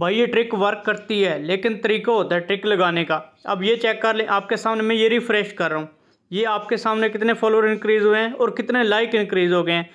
भाई ये trick work करती है लेकिन तरीका होता है ट्रिक लगाने का अब ये चेक कर ले आपके सामने मैं ये रिफ़्रेश कर रहा हूँ ये आपके सामने कितने फॉलोअर इंक्रीज़ हुए हैं और कितने लाइक इंक्रीज़ हो गए हैं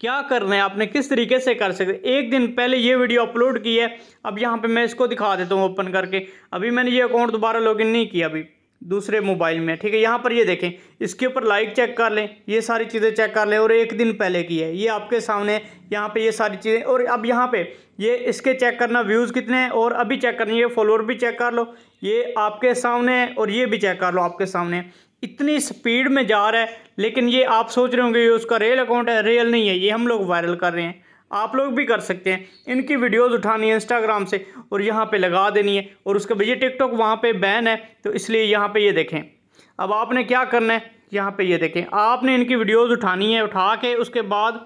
क्या कर रहे हैं आपने किस तरीके से कर सकते एक दिन पहले ये वीडियो अपलोड की है अब यहाँ पे मैं इसको दिखा देता हूँ ओपन करके अभी मैंने ये अकाउंट दोबारा लॉगिन नहीं किया अभी दूसरे मोबाइल में ठीक है यहाँ पर ये देखें इसके ऊपर लाइक चेक कर लें ये सारी चीज़ें चेक कर लें और एक दिन पहले की है ये आपके सामने यहाँ पे ये सारी चीज़ें और अब यहाँ पे ये इसके चेक करना व्यूज़ कितने हैं और अभी चेक करनी है फॉलोअर भी चेक कर लो ये आपके सामने है और ये भी चेक कर लो आपके सामने इतनी स्पीड में जा रहा है लेकिन ये आप सोच रहे होंगे ये उसका रियल अकाउंट है रियल नहीं है ये हम लोग वायरल कर रहे हैं आप लोग भी कर सकते हैं इनकी वीडियोस उठानी है इंस्टाग्राम से और यहाँ पे लगा देनी है और उसके भैया टिकटॉक वहाँ पर बैन है तो इसलिए यहाँ पर ये यह देखें अब आपने क्या करना है यहाँ पे ये यह देखें आपने इनकी वीडियोस उठानी है उठा के उसके बाद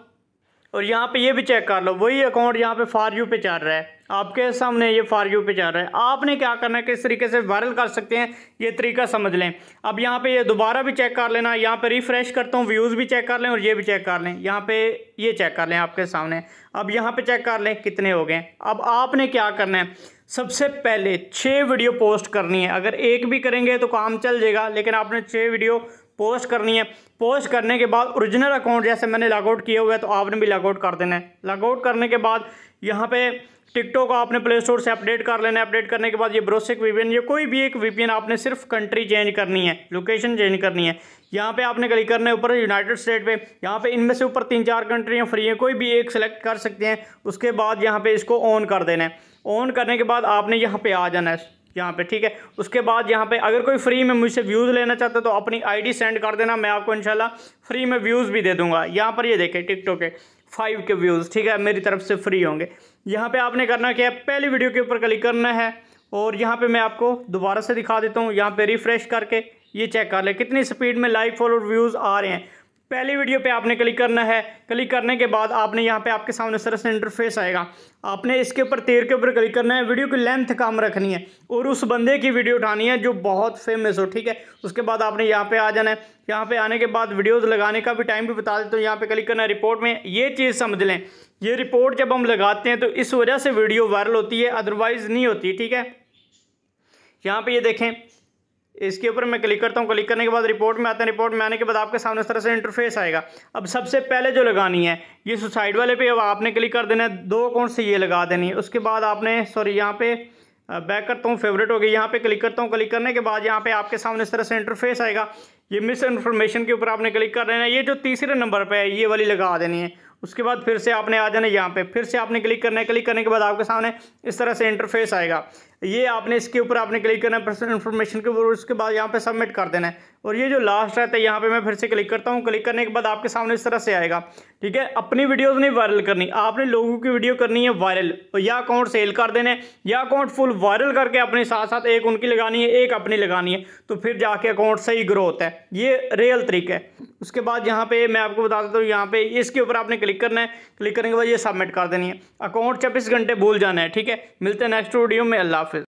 और यहाँ पे ये भी चेक कर लो वही अकाउंट यहाँ पे फार यू पे चल रहा है आपके सामने ये फार यू पे चल रहा है आपने क्या करना है किस तरीके से वायरल कर सकते हैं ये तरीका समझ लें अब यहाँ पे ये दोबारा भी चेक कर लेना यहाँ पे रिफ्रेश करता हूँ व्यूज़ भी चेक कर लें और ये भी चेक कर लें यहाँ पे ये चेक कर लें आपके सामने अब यहाँ पे चेक कर लें कितने हो गए अब आपने क्या करना है सबसे पहले छः वीडियो पोस्ट करनी है अगर एक भी करेंगे तो काम चल जाएगा लेकिन आपने छः वीडियो पोस्ट करनी है पोस्ट करने के बाद ओरिजिनल अकाउंट जैसे मैंने लॉगआउट किया हुआ है तो आपने भी लॉगआउट कर देना है लॉगआउट करने के बाद यहाँ पे टिकटॉक आपने प्ले स्टोर से अपडेट कर लेना है अपडेट करने के बाद ये ब्रोसिक वीपीएन ये कोई भी एक वीपीएन आपने सिर्फ कंट्री चेंज करनी है लोकेशन चेंज करनी है यहाँ पे आपने क्लिक करना है ऊपर यूनाइटेड स्टेट पे यहाँ पे इनमें से ऊपर तीन चार कंट्रियाँ फ्री हैं कोई भी एक सेलेक्ट कर सकते हैं उसके बाद यहाँ पे इसको ऑन कर देना है ऑन करने के बाद आपने यहाँ पे आ जाना है यहाँ पे ठीक है उसके बाद यहाँ पे अगर कोई फ्री में मुझसे व्यूज़ लेना चाहता है तो अपनी आईडी सेंड कर देना मैं आपको इंशाल्लाह फ्री में व्यूज़ भी दे दूंगा यहाँ पर ये यह देखें टिकटॉक के फाइव के व्यूज़ ठीक है मेरी तरफ से फ्री होंगे यहाँ पे आपने करना क्या है पहली वीडियो के ऊपर क्लिक करना है और यहाँ पर मैं आपको दोबारा से दिखा देता हूँ यहाँ पर रिफ़्रेश करके ये चेक कर ले कितनी स्पीड में लाइक फॉलोअर व्यूज़ आ रहे हैं पहली वीडियो पे आपने क्लिक करना है क्लिक करने के बाद आपने यहाँ पे आपके सामने सर से इंटरफेस आएगा आपने इसके ऊपर तेर के ऊपर क्लिक करना है वीडियो की लेंथ कम रखनी है और उस बंदे की वीडियो उठानी है जो बहुत फेमस हो ठीक है उसके बाद आपने यहाँ पे आ जाना है यहाँ पे आने के बाद वीडियोज़ लगाने का भी टाइम भी बता देते तो यहाँ पर क्लिक करना है रिपोर्ट में ये चीज़ समझ लें ये रिपोर्ट जब हम लगाते हैं तो इस वजह से वीडियो वायरल होती है अदरवाइज़ नहीं होती ठीक है यहाँ पर ये देखें इसके ऊपर मैं क्लिक करता हूँ क्लिक करने के बाद रिपोर्ट में आते हैं रिपोर्ट में आने के बाद आपके सामने इस तरह से इंटरफेस आएगा अब सबसे पहले जो लगानी है ये सुसाइड वाले पे अब आपने क्लिक कर देना है दो अकाउंट से ये लगा देनी है उसके बाद आपने सॉरी यहाँ पे बैक करता हूँ फेवरेट हो गई यहाँ पे क्लिक करता हूँ क्लिक करने के बाद यहाँ पे आपके सामने इस तरह से इंटरफेस आएगा ये मिस इन्फॉर्मेशन के ऊपर आपने क्लिक कर देना है ये जो तीसरे नंबर पर है ये वाली लगा देनी है उसके बाद फिर से आपने आ जाना यहाँ पे फिर से आपने क्लिक करना है क्लिक करने के बाद आपके सामने इस तरह से इंटरफेस आएगा ये आपने इसके ऊपर आपने क्लिक करना है पर्सनल इन्फॉर्मेशन के ऊपर उसके बाद यहाँ पे सबमिट कर देना है और ये जो लास्ट रहता है यहाँ पे मैं फिर से क्लिक करता हूँ क्लिक करने के बाद आपके सामने इस तरह से आएगा ठीक है अपनी वीडियोज नहीं वायरल करनी आपने लोगों की वीडियो करनी है वायरल या अकाउंट सेल कर देने या अकाउंट फुल वायरल करके अपने साथ साथ एक उनकी लगानी है एक अपनी लगानी है तो फिर जाके अकाउंट सही ग्रो होता है ये रियल तरीका है उसके बाद यहाँ पे मैं आपको बता देता हूँ यहाँ पे इसके ऊपर आपने क्लिक क्लिक करना है क्लिक करने के बाद ये सबमिट कर देनी है अकाउंट छब्बीस घंटे भूल जाना है ठीक है मिलते हैं नेक्स्ट वीडियो में अल्लाह हाफिज़